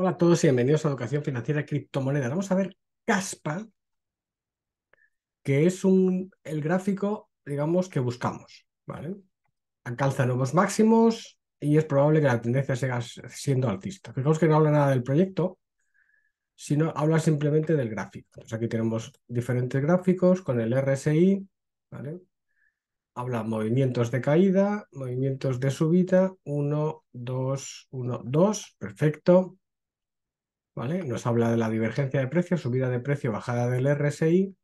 Hola a todos y bienvenidos a Educación Financiera y Criptomonedas. Vamos a ver CASPA, que es el gráfico, digamos, que buscamos. ¿vale? Alcanza nuevos máximos y es probable que la tendencia siga siendo altista. Creemos que no habla nada del proyecto, sino habla simplemente del gráfico. Entonces aquí tenemos diferentes gráficos con el RSI, Habla movimientos de caída, movimientos de subida, 1, 2, 1, 2, perfecto nos habla de la divergencia de precios, subida de precio, bajada del RSI.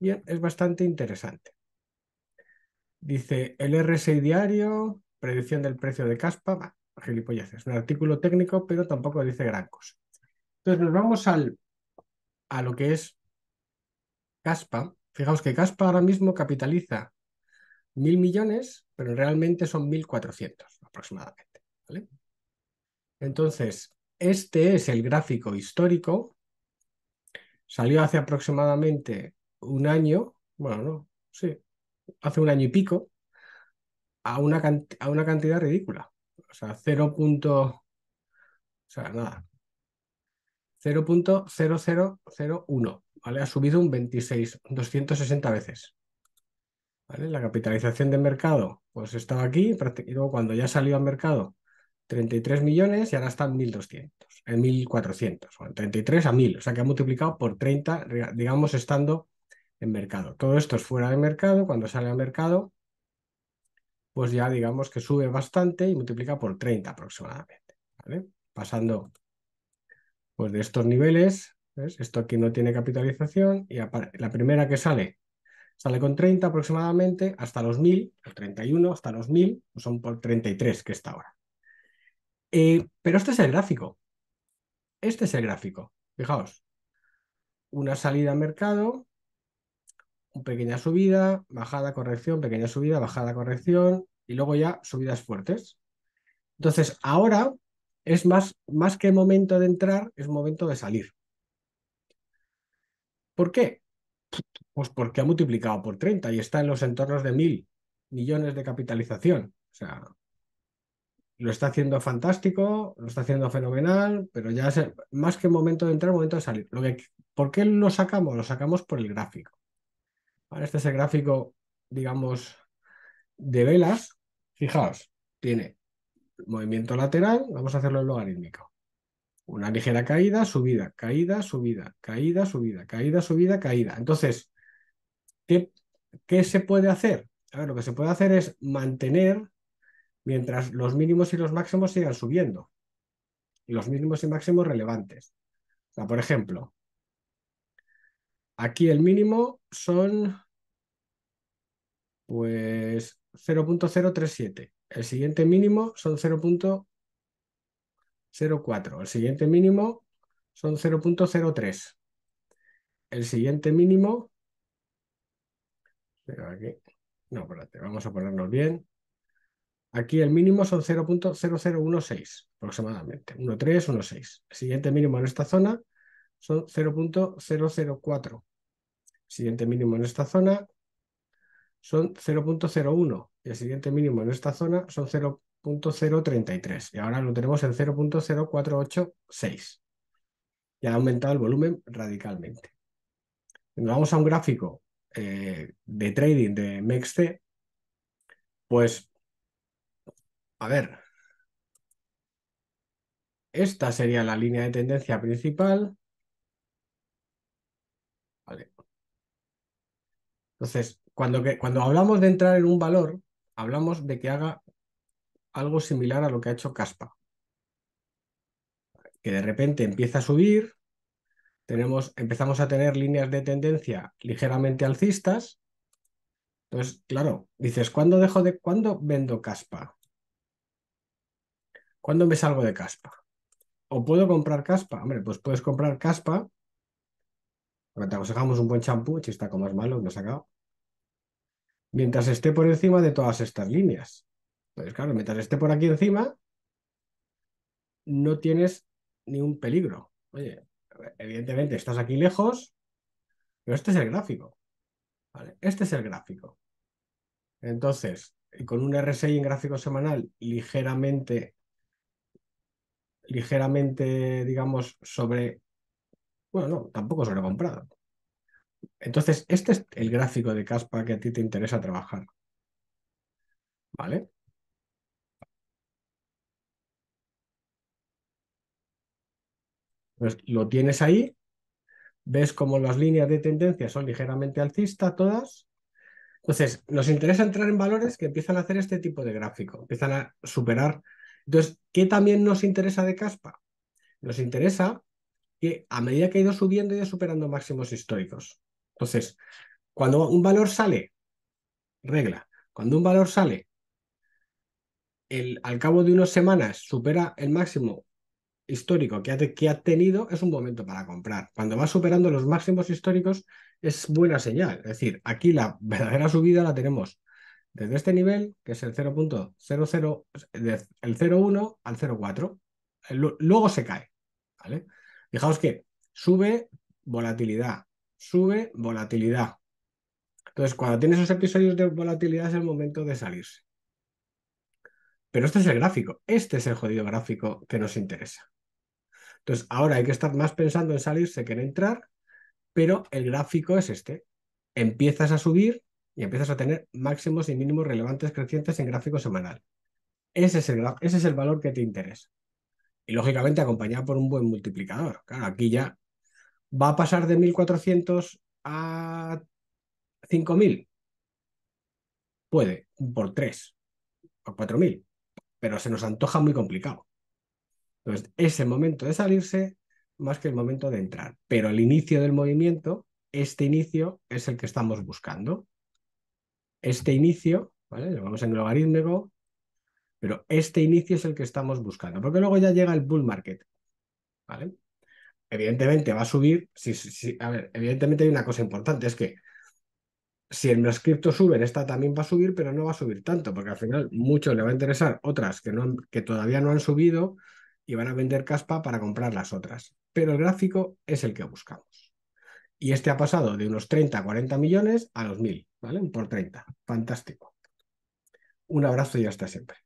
Bien, es bastante interesante. Dice el RSI diario, predicción del precio de caspa, gilipollas, es un artículo técnico, pero tampoco dice gran cosa. Entonces nos vamos a lo que es caspa. Fijaos que caspa ahora mismo capitaliza mil millones, pero realmente son 1.400 aproximadamente. ¿vale? Entonces, este es el gráfico histórico. Salió hace aproximadamente un año, bueno, no, sí, hace un año y pico, a una, a una cantidad ridícula. O sea, 0. o sea, nada. 0.0001, ¿vale? Ha subido un 26, 260 veces. ¿Vale? La capitalización de mercado, pues estaba aquí, y luego cuando ya salió al mercado, 33 millones y ahora está en 1.200, en 1.400, bueno, 33 a 1.000, o sea que ha multiplicado por 30, digamos, estando en mercado. Todo esto es fuera de mercado, cuando sale al mercado, pues ya digamos que sube bastante y multiplica por 30 aproximadamente, Pasando pues, de estos niveles, esto aquí no tiene capitalización y la primera que sale sale con 30 aproximadamente hasta los 1000, el 31 hasta los 1000, pues son por 33 que está ahora. Eh, pero este es el gráfico. Este es el gráfico. Fijaos. Una salida a mercado, pequeña subida, bajada, corrección, pequeña subida, bajada, corrección y luego ya subidas fuertes. Entonces, ahora es más, más que momento de entrar, es momento de salir. ¿Por qué? Pues porque ha multiplicado por 30 y está en los entornos de mil millones de capitalización. O sea, lo está haciendo fantástico, lo está haciendo fenomenal, pero ya es más que momento de entrar, momento de salir. Lo que, ¿Por qué lo sacamos? Lo sacamos por el gráfico. este es el gráfico, digamos, de velas. Fijaos, tiene movimiento lateral, vamos a hacerlo en logarítmico. Una ligera caída, subida, caída, subida, caída, subida, caída, subida, caída. Entonces, ¿qué, qué se puede hacer? A ver, lo que se puede hacer es mantener mientras los mínimos y los máximos sigan subiendo, los mínimos y máximos relevantes. por ejemplo, aquí el mínimo son pues 0.037, el siguiente mínimo son 0.04, el siguiente mínimo son 0.03, el siguiente mínimo... No, espérate, vamos a ponernos bien. Aquí el mínimo son 0.0016 aproximadamente, 1.3, El siguiente mínimo en esta zona son 0.004. El siguiente mínimo en esta zona son 0.01 y el siguiente mínimo en esta zona son 0.033 y ahora lo tenemos en 0.0486. Y ha aumentado el volumen radicalmente. Nos vamos a un gráfico eh, de trading de MEXC, pues a ver, esta sería la línea de tendencia principal. Vale. Entonces, cuando, que, cuando hablamos de entrar en un valor, hablamos de que haga algo similar a lo que ha hecho Caspa. Que de repente empieza a subir, tenemos, empezamos a tener líneas de tendencia ligeramente alcistas. Entonces, claro, dices, ¿cuándo dejo de, cuándo vendo caspa? ¿Cuándo me salgo de caspa? ¿O puedo comprar caspa? Hombre, pues puedes comprar caspa. te aconsejamos un buen champú, está como es malo, me he sacado. Mientras esté por encima de todas estas líneas. pues claro, mientras esté por aquí encima, no tienes ni un peligro. Oye, evidentemente estás aquí lejos, pero este es el gráfico. ¿vale? Este es el gráfico. Entonces, con un RSI en gráfico semanal ligeramente ligeramente, digamos, sobre... Bueno, no, tampoco comprado Entonces, este es el gráfico de caspa que a ti te interesa trabajar. ¿Vale? Pues lo tienes ahí, ves cómo las líneas de tendencia son ligeramente alcistas todas. Entonces, nos interesa entrar en valores que empiezan a hacer este tipo de gráfico, empiezan a superar entonces, ¿qué también nos interesa de Caspa? Nos interesa que a medida que ha ido subiendo, ha ido superando máximos históricos. Entonces, cuando un valor sale, regla, cuando un valor sale, el, al cabo de unas semanas supera el máximo histórico que que ha, tenido, es un momento para comprar. Cuando va superando los máximos históricos, es buena señal. Es decir, aquí la verdadera subida la tenemos desde este nivel, que es el 0.00, el 0.1 al 0.4. Luego se cae. ¿vale? Fijaos que sube volatilidad, sube volatilidad. Entonces, cuando tienes esos episodios de volatilidad es el momento de salirse. Pero este es el gráfico, este es el jodido gráfico que nos interesa. Entonces, ahora hay que estar más pensando en salirse que en entrar, pero el gráfico es este. Empiezas a subir y empiezas a tener máximos y mínimos relevantes crecientes en gráfico semanal. Ese es el, ese es el valor que te interesa. Y lógicamente acompañado por un buen multiplicador. Claro, aquí ya va a pasar de 1.400 a 5.000. Puede, por 3, por 4.000, pero se nos antoja muy complicado. Entonces, es el momento de salirse más que el momento de entrar. Pero el inicio del movimiento, este inicio, es el que estamos buscando este inicio, ¿vale? vamos en logarítmico, pero este inicio es el que estamos buscando, porque luego ya llega el bull market, ¿vale? Evidentemente va a subir, evidentemente hay una cosa importante, es que si el las sube, esta también va a subir, pero no va a subir tanto, porque al final mucho le va a interesar otras que, no, que todavía no han subido y van a vender caspa para comprar las otras. Pero el gráfico es el que buscamos. Y este ha pasado de unos 30 a 40 millones a los 1000, ¿vale? Por 30. Fantástico. Un abrazo y hasta siempre.